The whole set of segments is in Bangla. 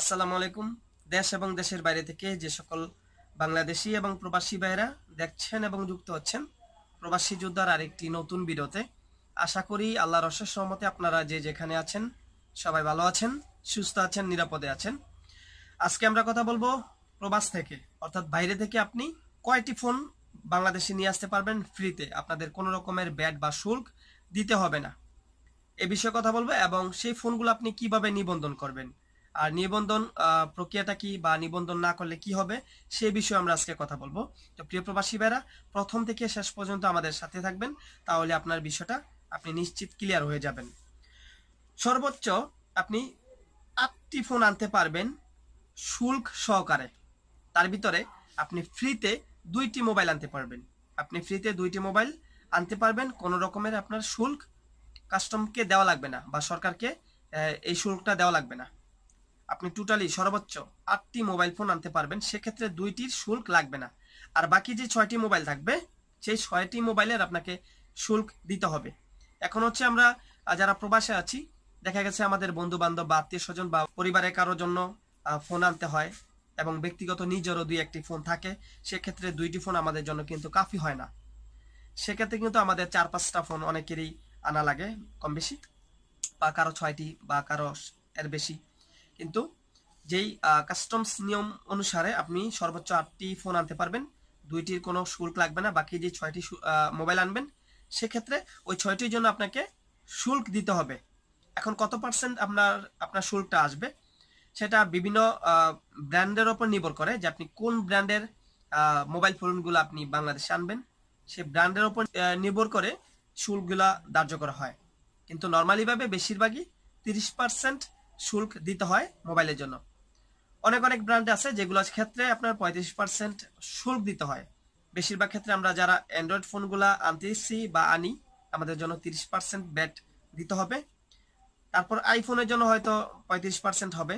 আসসালামু আলাইকুম দেশ এবং দেশের বাইরে থেকে যে সকল বাংলাদেশি এবং প্রবাসী ভাইরা দেখছেন এবং যুক্ত হচ্ছেন প্রবাসী যোদ্ধার আরেকটি নতুন বিরতে আশা করি আল্লাহর অশেষ সহমতে আপনারা যে যেখানে আছেন সবাই ভালো আছেন সুস্থ আছেন নিরাপদে আছেন আজকে আমরা কথা বলবো প্রবাস থেকে অর্থাৎ বাইরে থেকে আপনি কয়টি ফোন বাংলাদেশে নিয়ে আসতে পারবেন ফ্রিতে আপনাদের কোনো রকমের ব্যাট বা শুল্ক দিতে হবে না এ বিষয়ে কথা বলবো এবং সেই ফোনগুলো আপনি কিভাবে নিবন্ধন করবেন আর নিবন্ধন প্রক্রিয়াটা কি বা নিবন্ধন না করলে কি হবে সে বিষয়ে আমরা আজকে কথা বলবো তো প্রিয় প্রবাসী ভাইরা প্রথম থেকে শেষ পর্যন্ত আমাদের সাথে থাকবেন তাহলে আপনার বিষয়টা আপনি নিশ্চিত ক্লিয়ার হয়ে যাবেন সর্বোচ্চ আপনি আটটি ফোন আনতে পারবেন শুল্ক সহকারে তার ভিতরে আপনি ফ্রিতে দুইটি মোবাইল আনতে পারবেন আপনি ফ্রিতে দুইটি মোবাইল আনতে পারবেন কোনো রকমের আপনার শুল্ক কাস্টমকে দেওয়া লাগবে না বা সরকারকে এই শুল্কটা দেওয়া লাগবে না আপনি টোটালি সর্বোচ্চ আটটি মোবাইল ফোন আনতে পারবেন সেক্ষেত্রে দুইটির শুল্ক লাগবে না আর বাকি যে ছয়টি মোবাইল থাকবে সেই ছয়টি মোবাইলের আপনাকে শুল্ক দিতে হবে এখন হচ্ছে আমরা যারা প্রবাসে আছি দেখা গেছে আমাদের বন্ধু বান্ধব বা আত্মীয় স্বজন বা পরিবারের কারোর জন্য ফোন আনতে হয় এবং ব্যক্তিগত নিজেরও দুই একটি ফোন থাকে সেক্ষেত্রে দুইটি ফোন আমাদের জন্য কিন্তু কাফি হয় না সেক্ষেত্রে কিন্তু আমাদের চার পাঁচটা ফোন অনেকেরই আনা লাগে কম বেশি বা কারো ছয়টি বা কারো এর বেশি কিন্তু যেই কাস্টমস নিয়ম অনুসারে আপনি সর্বোচ্চ আটটি ফোন আনতে পারবেন দুইটির কোনো শুল্ক লাগবে না বাকি যে ছয়টি মোবাইল আনবেন সেক্ষেত্রে ওই ছয়টির জন্য আপনাকে শুল্ক দিতে হবে এখন কত পার্সেন্ট আপনার আপনার শুল্কটা আসবে সেটা বিভিন্ন ব্র্যান্ডের ওপর নির্ভর করে যে আপনি কোন ব্র্যান্ডের মোবাইল ফোনগুলো আপনি বাংলাদেশে আনবেন সে ব্র্যান্ডের ওপর নির্ভর করে শুল্কগুলা ধার্য করা হয় কিন্তু নর্মালিভাবে বেশিরভাগই তিরিশ পার্সেন্ট শুল্ক দিতে হয় মোবাইলের জন্য অনেক অনেক ব্র্যান্ড আছে যেগুলো ক্ষেত্রে আপনার পঁয়ত্রিশ পার্সেন্ট শুল্ক দিতে হয় বেশিরভাগ ক্ষেত্রে আমরা যারা অ্যান্ড্রয়েড ফোনগুলো আনতেছি বা আনি আমাদের জন্য তিরিশ পার্সেন্ট ব্যাট দিতে হবে তারপর আইফোনের জন্য হয়তো পঁয়ত্রিশ পার্সেন্ট হবে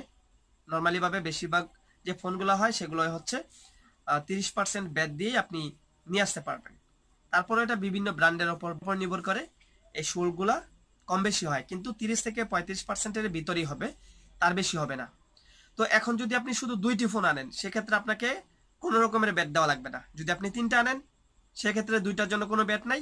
নর্মালিভাবে বেশিরভাগ যে ফোনগুলো হয় সেগুলো হচ্ছে তিরিশ পার্সেন্ট ব্যাট দিয়ে আপনি নিয়ে আসতে পারবেন তারপরে এটা বিভিন্ন ব্র্যান্ডের ওপর নির্ভর করে এই শুল্কগুলা কম বেশি হয় কিন্তু তিরিশ থেকে পঁয়ত্রিশ পার্সেন্টের ভিতরেই হবে তার বেশি হবে না তো এখন যদি আপনি শুধু দুইটি ফোন আনেন সেক্ষেত্রে আপনাকে কোনো রকমের ব্যাট দেওয়া লাগবে না যদি আপনি তিনটা আনেন সেক্ষেত্রে দুইটার জন্য কোনো ব্যাট নাই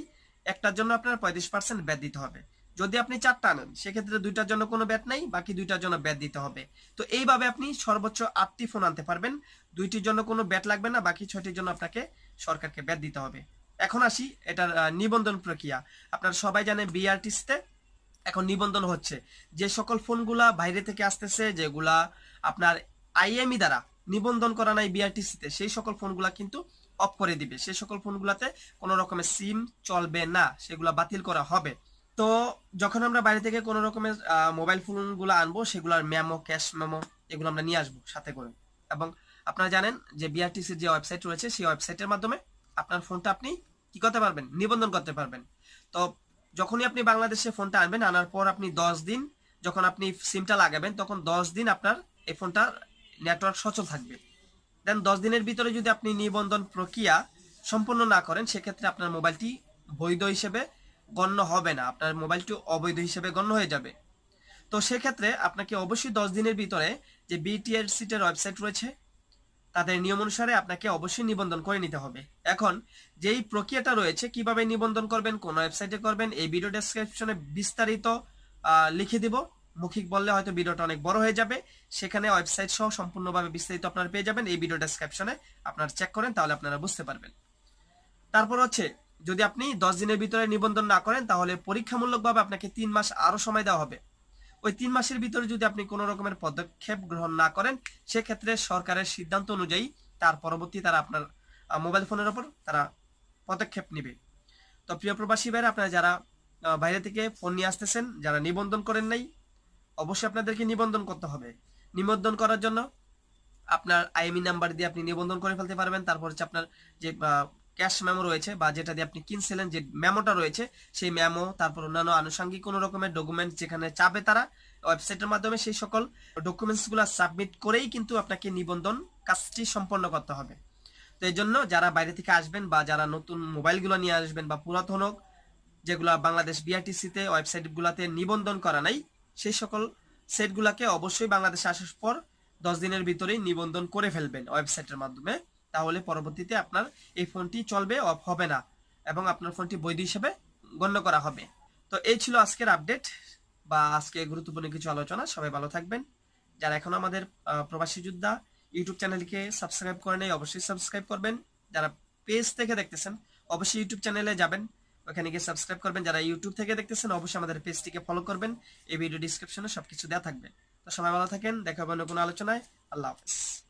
একটার জন্য আপনার পঁয়ত্রিশ পার্সেন্ট ব্যাট দিতে হবে যদি আপনি চারটা আনেন সেক্ষেত্রে দুইটার জন্য কোনো ব্যাট নাই বাকি দুইটার জন্য ব্যাট দিতে হবে তো এইভাবে আপনি সর্বোচ্চ আটটি ফোন আনতে পারবেন দুইটির জন্য কোনো ব্যাট লাগবে না বাকি ছয়টির জন্য আপনাকে সরকারকে ব্যাট দিতে হবে এখন আসি এটার নিবন্ধন প্রক্রিয়া আপনারা সবাই জানেন বিআরটিসিতে এখন নিবন্ধন হচ্ছে যে সকল ফোনগুলা বাইরে থেকে আসতেছে যেগুলা আপনার আইএমই দ্বারা নিবন্ধন করা নাই বিআরটিসিতে সেই সকল ফোনগুলা কিন্তু অফ করে দিবে সেই সকল ফোনগুলাতে কোনো রকমের সিম চলবে না সেগুলা বাতিল করা হবে তো যখন আমরা বাইরে থেকে কোনো রকমের মোবাইল ফোনগুলো আনবো সেগুলোর মেমো ক্যাশ মেমো এগুলো আমরা নিয়ে আসবো সাথে করে এবং আপনারা জানেন যে বিআরটিসির যে ওয়েবসাইট রয়েছে সেই ওয়েবসাইটের মাধ্যমে আপনার ফোনটা আপনি কি করতে পারবেন নিবন্ধন করতে পারবেন তো যখনই আপনি বাংলাদেশে ফোনটা আনবেন আনার পর আপনি দশ দিন যখন আপনি সিমটা লাগাবেন তখন দশ দিন আপনার এই ফোনটা নেটওয়ার্ক সচল থাকবে দেন দশ দিনের ভিতরে যদি আপনি নিবন্ধন প্রক্রিয়া সম্পন্ন না করেন সেক্ষেত্রে আপনার মোবাইলটি বৈধ হিসেবে গণ্য হবে না আপনার মোবাইলটি অবৈধ হিসেবে গণ্য হয়ে যাবে তো সেক্ষেত্রে আপনাকে অবশ্যই দশ দিনের ভিতরে যে বিটিআরসিটের ওয়েবসাইট রয়েছে তাদের নিয়ম অনুসারে আপনাকে অবশ্যই নিবন্ধন করে নিতে হবে এখন যেই প্রক্রিয়াটা রয়েছে কিভাবে নিবন্ধন করবেন কোন ওয়েবসাইটে করবেন এই ভিডিও ডেসক্রিপশনে বিস্তারিত লিখে দিব মৌখিক বললে হয়তো ভিডিওটা অনেক বড় হয়ে যাবে সেখানে ওয়েবসাইট সহ সম্পূর্ণভাবে বিস্তারিত আপনারা পেয়ে যাবেন এই ভিডিও ডেসক্রিপশনে আপনারা চেক করেন তাহলে আপনারা বুঝতে পারবেন তারপর হচ্ছে যদি আপনি দশ দিনের ভিতরে নিবন্ধন না করেন তাহলে পরীক্ষামূলকভাবে আপনাকে তিন মাস আরও সময় দেওয়া হবে ওই তিন মাসের ভিতরে যদি আপনি কোনো রকমের পদক্ষেপ গ্রহণ না করেন সেক্ষেত্রে সরকারের সিদ্ধান্ত অনুযায়ী তার পরবর্তী তারা আপনার মোবাইল ফোনের ওপর তারা পদক্ষেপ নেবে তো প্রিয় প্রবাসী ভাইরা আপনারা যারা বাইরে থেকে ফোন নিয়ে আসতেছেন যারা নিবন্ধন করেন নাই অবশ্যই আপনাদেরকে নিবন্ধন করতে হবে নিবন্ধন করার জন্য আপনার আইএমই নাম্বার e দিয়ে আপনি নিবন্ধন করে ফেলতে পারবেন তারপর হচ্ছে আপনার যে ক্যাশ মেমো রয়েছে বা যেটা দিয়ে আপনি কিনছিলেন যে মেমোটা রয়েছে সেই মেমো তারপর অন্যান্য আনুষঙ্গিক কোনো রকমের ডকুমেন্ট যেখানে চাপে তারা ওয়েবসাইটের মাধ্যমে সেই সকল ডকুমেন্টসগুলো সাবমিট করেই কিন্তু আপনাকে নিবন্ধন কাজটি সম্পন্ন করতে হবে তো এই জন্য যারা বাইরে থেকে আসবেন বা যারা নতুন মোবাইলগুলো নিয়ে আসবেন বা পুরাতন হোক যেগুলো বাংলাদেশ বিআরটিসিতে ওয়েবসাইটগুলোতে নিবন্ধন করা নাই সেই সকল সেটগুলোকে অবশ্যই বাংলাদেশে আসার পর দশ দিনের ভিতরেই নিবন্ধন করে ফেলবেন ওয়েবসাইটের মাধ্যমে তাহলে পরবর্তীতে আপনার এই ফোনটি চলবে অফ হবে না এবং আপনার ফোনটি বৈধ হিসেবে গণ্য করা হবে তো এই ছিল আজকের আপডেট বা আজকে গুরুত্বপূর্ণ কিছু আলোচনা সবাই ভালো থাকবেন যারা এখন আমাদের প্রবাসী যোদ্ধা ইউটিউব চ্যানেলকে সাবস্ক্রাইব করে নেই অবশ্যই সাবস্ক্রাইব করবেন যারা পেজ থেকে দেখতেছেন অবশ্যই ইউটিউব চ্যানেলে যাবেন ওখানে গিয়ে সাবস্ক্রাইব করবেন যারা ইউটিউব থেকে দেখতেছেন অবশ্যই আমাদের পেজটিকে ফলো করবেন এই ভিডিও ডিসক্রিপশনে সবকিছু দেওয়া থাকবে তো সবাই ভালো থাকেন দেখা হবে অন্য কোনো আলোচনায় আল্লাহ হাফেজ